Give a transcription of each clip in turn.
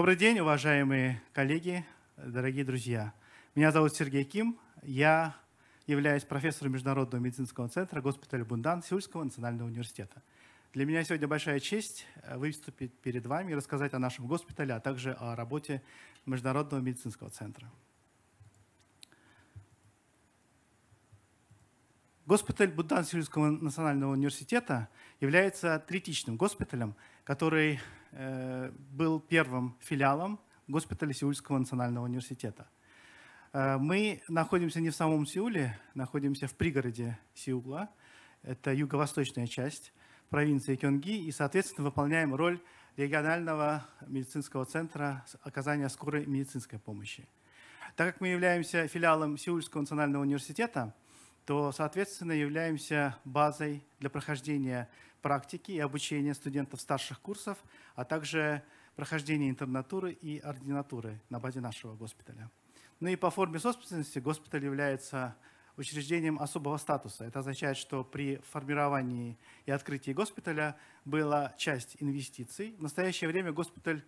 Добрый день, уважаемые коллеги, дорогие друзья. Меня зовут Сергей Ким. Я являюсь профессором Международного медицинского центра госпиталя Бундан Сеульского национального университета. Для меня сегодня большая честь э, выступить перед вами и рассказать о нашем госпитале, а также о работе Международного медицинского центра. Госпиталь Будан Сеульского национального университета является третичным госпиталем, который Э, был первым филиалом госпиталя Сеульского национального университета. Э, мы находимся не в самом Сеуле, находимся в пригороде Сеула. Это юго-восточная часть провинции Кёнги и, соответственно, выполняем роль регионального медицинского центра оказания скорой медицинской помощи. Так как мы являемся филиалом Сеульского национального университета, то, соответственно, являемся базой для прохождения практики и обучения студентов старших курсов, а также прохождение интернатуры и ординатуры на базе нашего госпиталя. Ну и по форме собственности госпиталь является учреждением особого статуса. Это означает, что при формировании и открытии госпиталя была часть инвестиций. В настоящее время госпиталь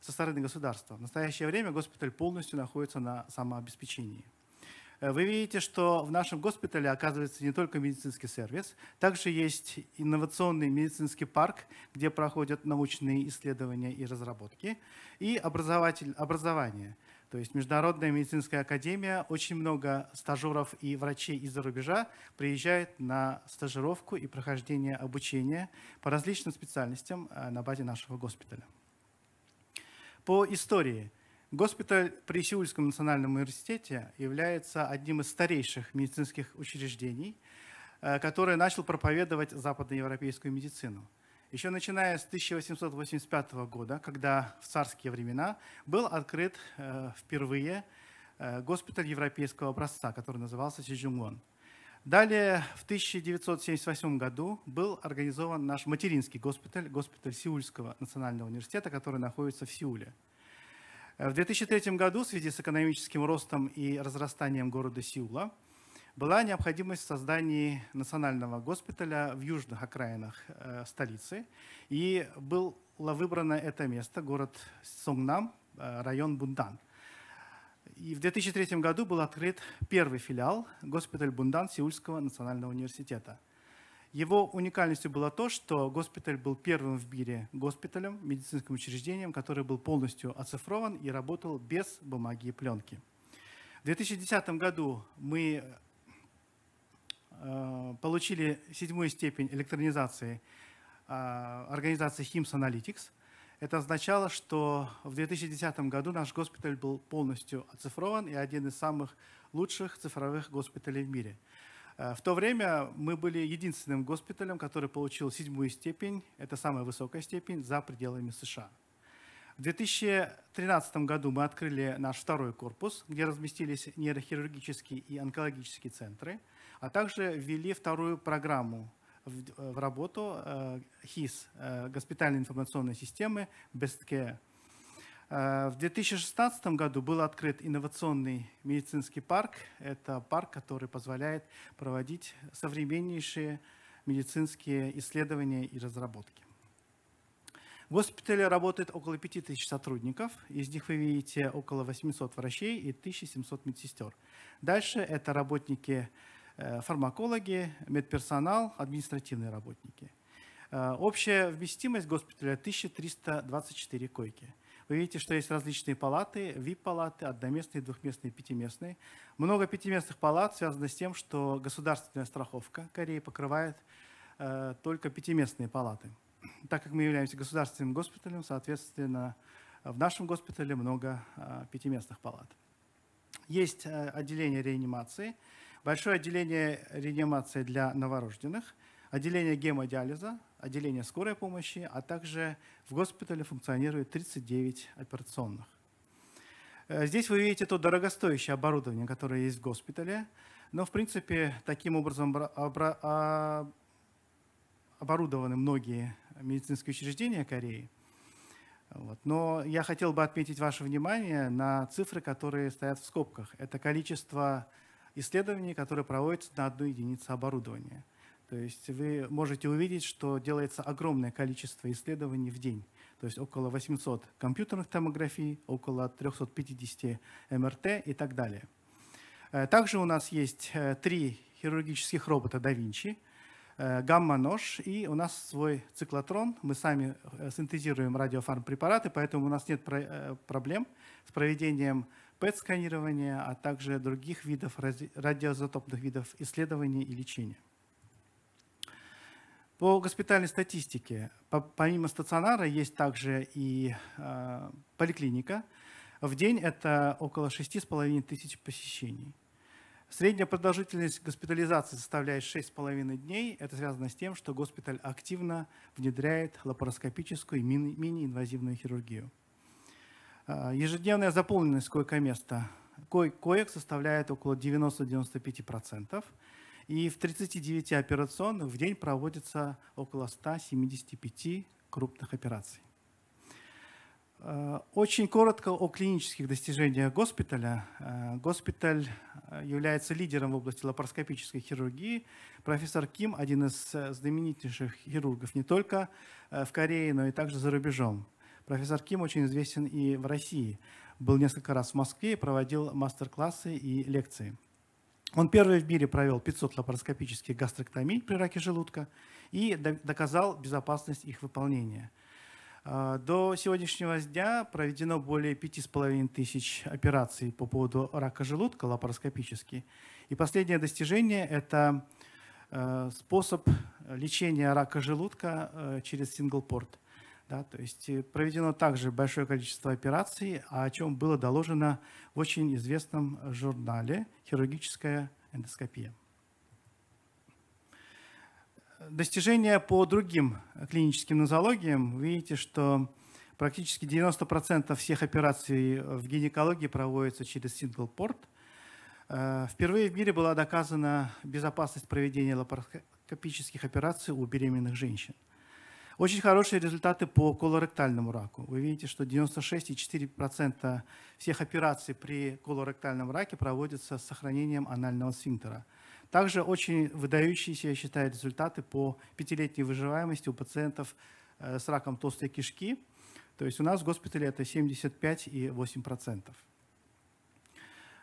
со стороны государства. В настоящее время госпиталь полностью находится на самообеспечении. Э, вы видите, что в нашем госпитале оказывается не только медицинский сервис, также есть инновационный медицинский парк, где проходят научные исследования и разработки, и образователь, образование. То есть Международная медицинская академия, очень много стажеров и врачей из-за рубежа приезжают на стажировку и прохождение обучения по различным специальностям э, на базе нашего госпиталя. По истории – Госпиталь при Сеульском национальном университете является одним из старейших медицинских учреждений, э, который начал проповедовать западноевропейскую медицину. Еще начиная с 1885 года, когда в царские времена был открыт э, впервые э, госпиталь европейского образца, который назывался Сиджунгон. Далее, в 1978 году был организован наш материнский госпиталь, госпиталь Сеульского национального университета, который находится в Сеуле. В 2003 году в связи с экономическим ростом и разрастанием города Сеула была необходимость в создании национального госпиталя в южных окраинах э, столицы. И было выбрано это место, город Сонгнам, э, район Бундан. И в 2003 году был открыт первый филиал госпиталь Бундан Сеульского национального университета – его уникальностью было то, что госпиталь был первым в мире госпиталем, медицинским учреждением, который был полностью оцифрован и работал без бумаги и пленки. В 2010 году мы э, получили седьмую степень электронизации э, организации HIMS Analytics. Это означало, что в 2010 году наш госпиталь был полностью оцифрован и один из самых лучших цифровых госпиталей в мире. Э, в то время мы были единственным госпиталем, который получил седьмую степень, это самая высокая степень, за пределами США. В 2013 году мы открыли наш второй корпус, где разместились нейрохирургические и онкологические центры, а также ввели вторую программу в, э, в работу э, ХИС, э, госпитальной информационной системы BestCare – Э, в 2016 году был открыт инновационный медицинский парк. Это парк, который позволяет проводить современнейшие медицинские исследования и разработки. В госпитале работает около 5000 сотрудников, из них вы видите около 800 врачей и 1700 медсестер. Дальше это работники, э, фармакологи, медперсонал, административные работники. Э, общая вместимость госпиталя 1324 койки – вы видите, что есть различные палаты, VIP-палаты, одноместные, двухместные, пятиместные. Много пятиместных палат связано с тем, что государственная страховка Кореи покрывает э, только пятиместные палаты. Так как мы являемся государственным госпиталем, соответственно, в нашем госпитале много э, пятиместных палат. Есть э, отделение реанимации, большое отделение реанимации для новорожденных, отделение гемодиализа, отделения скорой помощи, а также в госпитале функционирует 39 операционных. Э, здесь вы видите то дорогостоящее оборудование, которое есть в госпитале, но, в принципе, таким образом а, оборудованы многие медицинские учреждения Кореи. Вот. Но я хотел бы отметить ваше внимание на цифры, которые стоят в скобках. Это количество исследований, которые проводятся на одну единицу оборудования – то есть вы можете увидеть, что делается огромное количество исследований в день. То есть около 800 компьютерных томографий, около 350 МРТ и так далее. Э, также у нас есть э, три хирургических робота да Винчи, э, гамма-нож, и у нас свой циклотрон. Мы сами синтезируем радиофармпрепараты, поэтому у нас нет проблем с проведением ПЭТ-сканирования, а также других видов, радиоизотопных видов исследований и лечения. По госпитальной статистике, помимо стационара, есть также и э, поликлиника. В день это около 6,5 тысяч посещений. Средняя продолжительность госпитализации составляет 6,5 дней. Это связано с тем, что госпиталь активно внедряет лапароскопическую и мини-инвазивную хирургию. А, ежедневная заполненность койко-места коек составляет около 90-95%. И в 39 операционных в день проводится около 175 крупных операций. Э, очень коротко о клинических достижениях госпиталя. Э, госпиталь э, является лидером в области лапароскопической хирургии. Профессор Ким – один из знаменитейших хирургов не только в Корее, но и также за рубежом. Профессор Ким очень известен и в России. Был несколько раз в Москве и проводил мастер-классы и лекции. Он первый в мире провел 500 лапароскопических гастроктомий при раке желудка и доказал безопасность их выполнения. А, до сегодняшнего дня проведено более 5,5 тысяч операций по поводу рака желудка лапароскопически. И последнее достижение – это э, способ лечения рака желудка э, через сингл порт. Да, то есть э, проведено также большое количество операций, а о чем было доложено в очень известном журнале «Хирургическая эндоскопия». Достижения по другим клиническим нозологиям. Вы видите, что практически 90% всех операций э, в гинекологии проводятся через сингл-порт. Э, впервые в мире была доказана безопасность проведения лапароскопических операций у беременных женщин – очень хорошие результаты по колоректальному раку. Вы видите, что 96,4% всех операций при колоректальном раке проводятся с сохранением анального сфинктера. Также очень выдающиеся, я считаю, результаты по пятилетней выживаемости у пациентов э, с раком толстой кишки. То есть у нас в госпитале это 75,8%.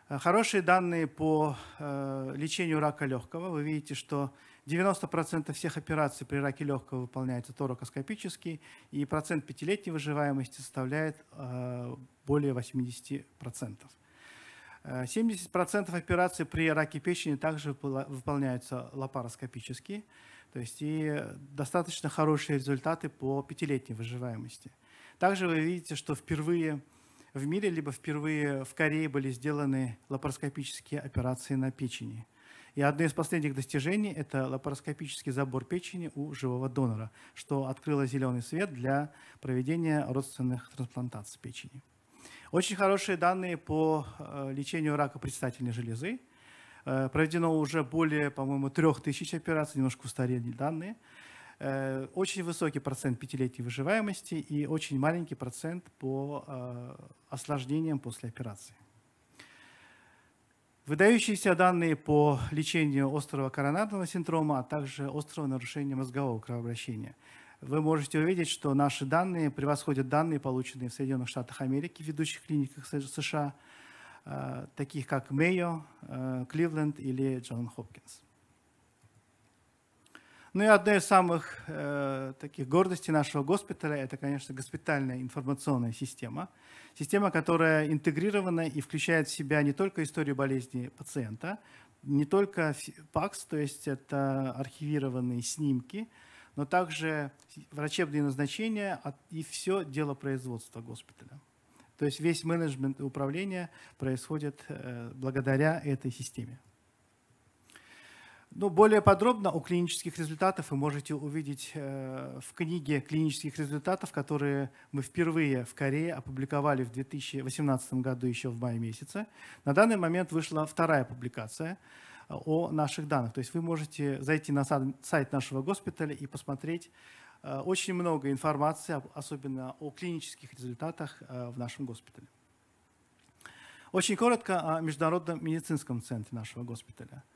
Э, хорошие данные по э, лечению рака легкого. Вы видите, что 90% всех операций при раке легкого выполняется торакоскопически, и процент пятилетней выживаемости составляет э, более 80%. 70% э, операций при раке печени также выполняются лапароскопически, то есть и достаточно хорошие результаты по пятилетней выживаемости. Также вы видите, что впервые в мире, либо впервые в Корее были сделаны лапароскопические операции на печени – и одно из последних достижений – это лапароскопический забор печени у живого донора, что открыло зеленый свет для проведения родственных трансплантаций печени. Очень хорошие данные по э, лечению рака предстательной железы. Э, проведено уже более, по-моему, трех тысяч операций, немножко устарели данные. Э, очень высокий процент пятилетней выживаемости и очень маленький процент по осложнениям после операции. Выдающиеся данные по лечению острого коронарного синдрома, а также острого нарушения мозгового кровообращения. Вы можете увидеть, что наши данные превосходят данные, полученные в Соединенных Штатах Америки, в ведущих клиниках США, э, таких как Мейо, Кливленд э, или Джон Хопкинс. Ну и одна из самых э, таких гордостей нашего госпиталя – это, конечно, госпитальная информационная система. Система, которая интегрирована и включает в себя не только историю болезни пациента, не только ПАКС, то есть это архивированные снимки, но также врачебные назначения а, и все дело производства госпиталя. То есть весь менеджмент и управление происходит э, благодаря этой системе. Ну более подробно о клинических результатах вы можете увидеть э, в книге клинических результатов, которые мы впервые в Корее опубликовали в 2018 году еще в мае месяце. На данный момент вышла вторая публикация э, о наших данных. То есть вы можете зайти на сайт нашего госпиталя и посмотреть э, очень много информации, особенно о клинических результатах в нашем госпитале. Очень коротко о Международном медицинском центре нашего госпиталя –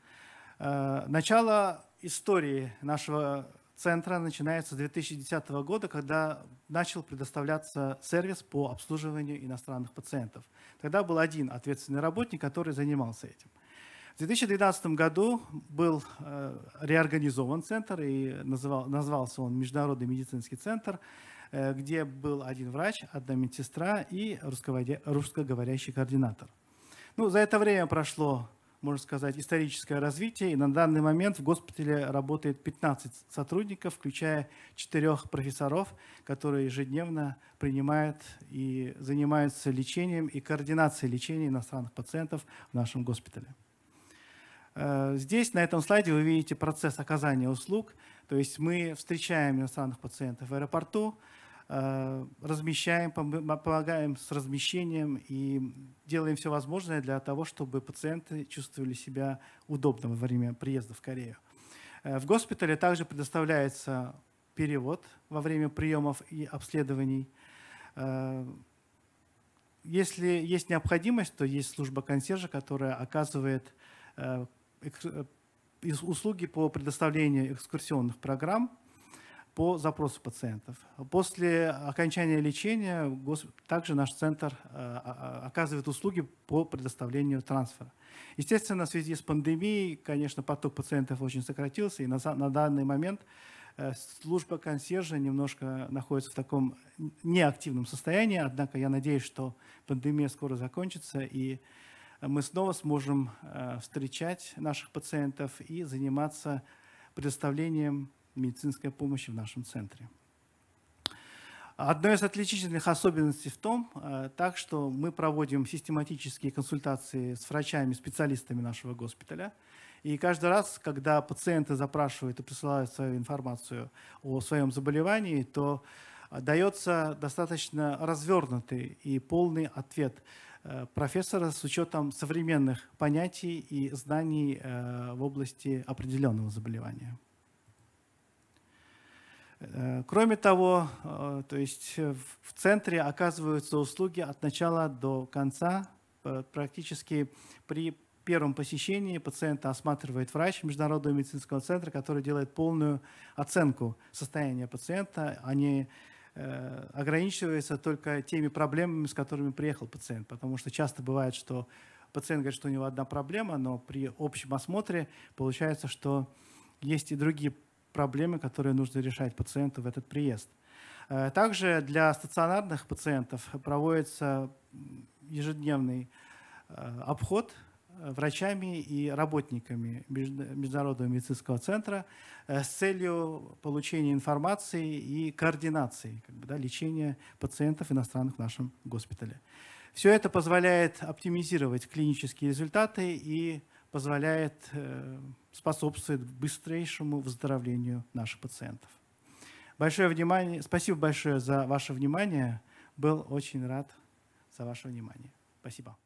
Э, начало истории нашего центра начинается с 2010 года, когда начал предоставляться сервис по обслуживанию иностранных пациентов. Тогда был один ответственный работник, который занимался этим. В 2012 году был э, реорганизован центр и называл, назвался он Международный медицинский центр, э, где был один врач, одна медсестра и русскоговорящий координатор. Ну, за это время прошло можно сказать, историческое развитие. И на данный момент в госпитале работает 15 сотрудников, включая 4 профессоров, которые ежедневно принимают и занимаются лечением и координацией лечения иностранных пациентов в нашем госпитале. Э, здесь, на этом слайде, вы видите процесс оказания услуг. То есть мы встречаем иностранных пациентов в аэропорту, Э, размещаем, помогаем с размещением и делаем все возможное для того, чтобы пациенты чувствовали себя удобно во время приезда в Корею. Э, в госпитале также предоставляется перевод во время приемов и обследований. Э, если есть необходимость, то есть служба консьержа, которая оказывает услуги по предоставлению экскурсионных программ по запросу пациентов. После окончания лечения также наш центр э, оказывает услуги по предоставлению трансфера. Естественно, в связи с пандемией, конечно, поток пациентов очень сократился, и на, на данный момент э, служба консьержа немножко находится в таком неактивном состоянии, однако я надеюсь, что пандемия скоро закончится, и мы снова сможем э, встречать наших пациентов и заниматься предоставлением медицинской помощи в нашем центре. Одной из отличительных особенностей в том, э, так что мы проводим систематические консультации с врачами, специалистами нашего госпиталя. И каждый раз, когда пациенты запрашивают и присылают свою информацию о своем заболевании, то э, дается достаточно развернутый и полный ответ э, профессора с учетом современных понятий и знаний в области определенного заболевания. Э, кроме того, э, то есть э, в центре оказываются услуги от начала до конца. Практически при первом посещении пациента осматривает врач Международного медицинского центра, который делает полную оценку состояния пациента, а не ограничивается только теми проблемами, с которыми приехал пациент. Потому что часто бывает, что пациент говорит, что у него одна проблема, но при общем осмотре получается, что есть и другие проблемы, которые нужно решать пациенту в этот приезд. Э, также для стационарных пациентов проводится ежедневный э, обход э, врачами и работниками Международного медицинского центра с целью получения информации и координации как бы, да, лечения пациентов иностранных в нашем госпитале. Все это позволяет оптимизировать клинические результаты и позволяет, э, способствует быстрейшему выздоровлению наших пациентов. Большое внимание, спасибо большое за ваше внимание. Был очень рад за ваше внимание. Спасибо.